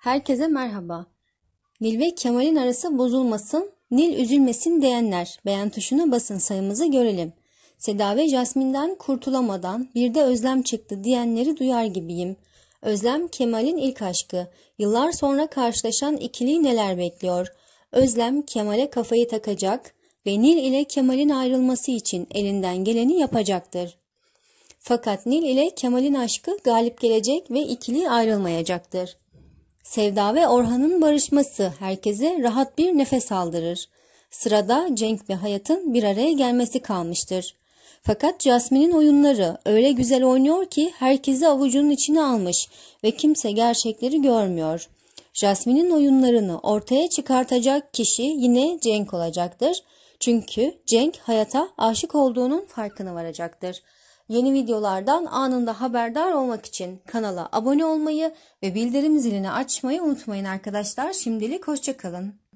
Herkese merhaba. Nil ve Kemal'in arası bozulmasın, Nil üzülmesin diyenler beğen tuşuna basın sayımızı görelim. Seda ve Jasmin'den kurtulamadan bir de özlem çıktı diyenleri duyar gibiyim. Özlem Kemal'in ilk aşkı. Yıllar sonra karşılaşan ikili neler bekliyor? Özlem Kemal'e kafayı takacak ve Nil ile Kemal'in ayrılması için elinden geleni yapacaktır. Fakat Nil ile Kemal'in aşkı galip gelecek ve ikili ayrılmayacaktır. Sevda ve Orhan'ın barışması herkese rahat bir nefes aldırır. Sırada Cenk ve Hayat'ın bir araya gelmesi kalmıştır. Fakat Jasmine'in oyunları öyle güzel oynuyor ki herkesi avucunun içine almış ve kimse gerçekleri görmüyor. Jasmine'in oyunlarını ortaya çıkartacak kişi yine Cenk olacaktır. Çünkü Cenk hayata aşık olduğunun farkına varacaktır.'' Yeni videolardan anında haberdar olmak için kanala abone olmayı ve bildirim zilini açmayı unutmayın arkadaşlar. Şimdilik hoşçakalın.